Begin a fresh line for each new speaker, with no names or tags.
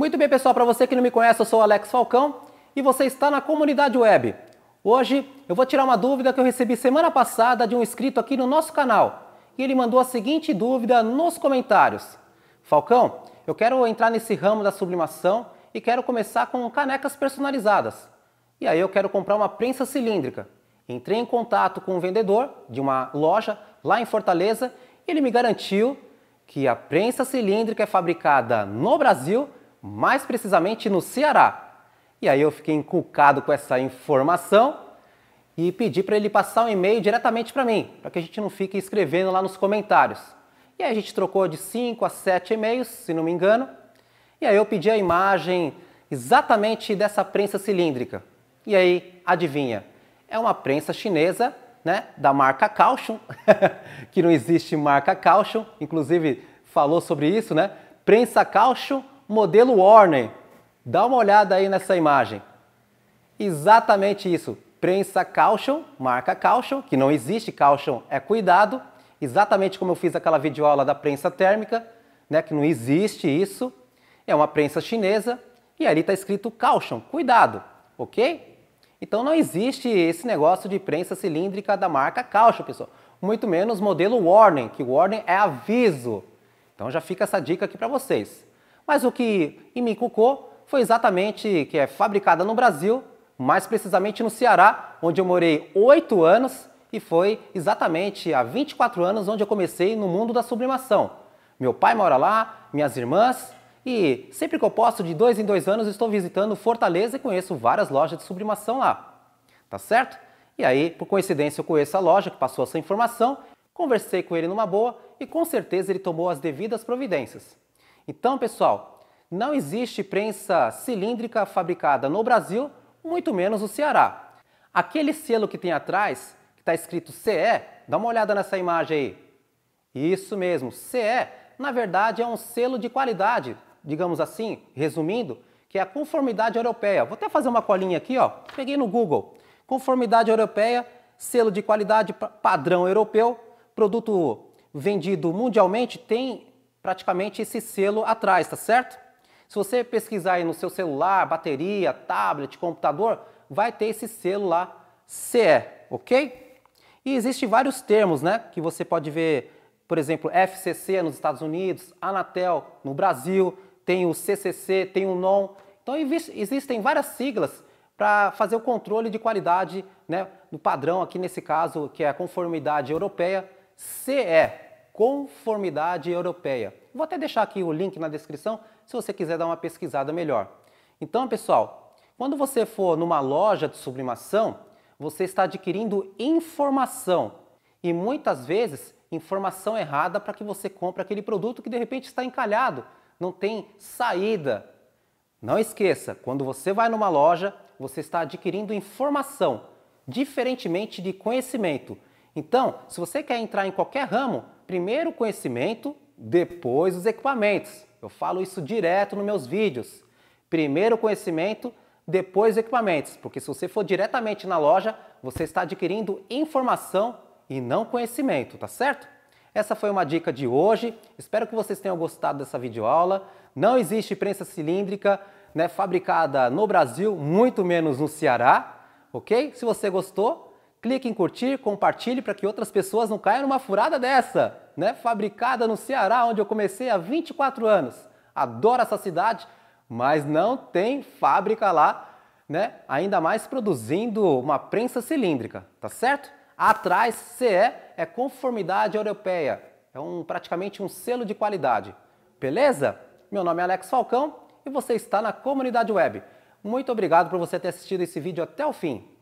Muito bem, pessoal, para você que não me conhece, eu sou Alex Falcão e você está na comunidade web. Hoje eu vou tirar uma dúvida que eu recebi semana passada de um inscrito aqui no nosso canal. E ele mandou a seguinte dúvida nos comentários: Falcão, eu quero entrar nesse ramo da sublimação e quero começar com canecas personalizadas. E aí eu quero comprar uma prensa cilíndrica. Entrei em contato com um vendedor de uma loja lá em Fortaleza e ele me garantiu que a prensa cilíndrica é fabricada no Brasil mais precisamente no Ceará. E aí eu fiquei inculcado com essa informação e pedi para ele passar um e-mail diretamente para mim, para que a gente não fique escrevendo lá nos comentários. E aí a gente trocou de 5 a 7 e-mails, se não me engano, e aí eu pedi a imagem exatamente dessa prensa cilíndrica. E aí, adivinha? É uma prensa chinesa, né, da marca Caution, que não existe marca Caution, inclusive falou sobre isso, né? Prensa Caution modelo Warner. Dá uma olhada aí nessa imagem. Exatamente isso. Prensa Caution, marca Caution, que não existe, Caution é cuidado. Exatamente como eu fiz aquela videoaula da prensa térmica, né, que não existe isso. É uma prensa chinesa e ali está escrito Caution, cuidado, ok? Então não existe esse negócio de prensa cilíndrica da marca Caution, pessoal. Muito menos modelo Warning, que Warning é aviso. Então já fica essa dica aqui para vocês. Mas o que me inculcou foi exatamente que é fabricada no Brasil, mais precisamente no Ceará, onde eu morei oito anos e foi exatamente há 24 anos onde eu comecei no mundo da sublimação. Meu pai mora lá, minhas irmãs, e sempre que eu posso, de dois em dois anos, estou visitando Fortaleza e conheço várias lojas de sublimação lá. Tá certo? E aí, por coincidência, eu conheço a loja que passou essa informação, conversei com ele numa boa e com certeza ele tomou as devidas providências. Então, pessoal, não existe prensa cilíndrica fabricada no Brasil, muito menos no Ceará. Aquele selo que tem atrás, que está escrito CE, dá uma olhada nessa imagem aí. Isso mesmo, CE, na verdade, é um selo de qualidade, digamos assim, resumindo, que é a conformidade europeia. Vou até fazer uma colinha aqui, ó. Peguei no Google. Conformidade europeia, selo de qualidade padrão europeu, produto vendido mundialmente tem praticamente esse selo atrás, tá certo? Se você pesquisar aí no seu celular, bateria, tablet, computador, vai ter esse selo lá CE, ok? E existe vários termos, né, que você pode ver, por exemplo, FCC nos Estados Unidos, Anatel no Brasil, tem o CCC, tem o NOM. Então existem várias siglas para fazer o controle de qualidade, né, do padrão aqui nesse caso, que é a conformidade europeia CE, conformidade europeia. Vou até deixar aqui o link na descrição se você quiser dar uma pesquisada melhor. Então, pessoal, quando você for numa loja de sublimação, você está adquirindo informação e muitas vezes informação errada para que você compre aquele produto que de repente está encalhado, não tem saída. Não esqueça, quando você vai numa loja, você está adquirindo informação, diferentemente de conhecimento. Então, se você quer entrar em qualquer ramo, primeiro o conhecimento, depois os equipamentos. Eu falo isso direto nos meus vídeos. Primeiro o conhecimento, depois os equipamentos, porque se você for diretamente na loja, você está adquirindo informação e não conhecimento, tá certo? Essa foi uma dica de hoje. Espero que vocês tenham gostado dessa videoaula. Não existe prensa cilíndrica, né, fabricada no Brasil, muito menos no Ceará, OK? Se você gostou, Clique em curtir, compartilhe para que outras pessoas não caiam numa furada dessa, né? Fabricada no Ceará, onde eu comecei há 24 anos. Adoro essa cidade, mas não tem fábrica lá, né? Ainda mais produzindo uma prensa cilíndrica, tá certo? Atrás, CE é conformidade europeia. É um praticamente um selo de qualidade. Beleza? Meu nome é Alex Falcão e você está na comunidade web. Muito obrigado por você ter assistido esse vídeo até o fim.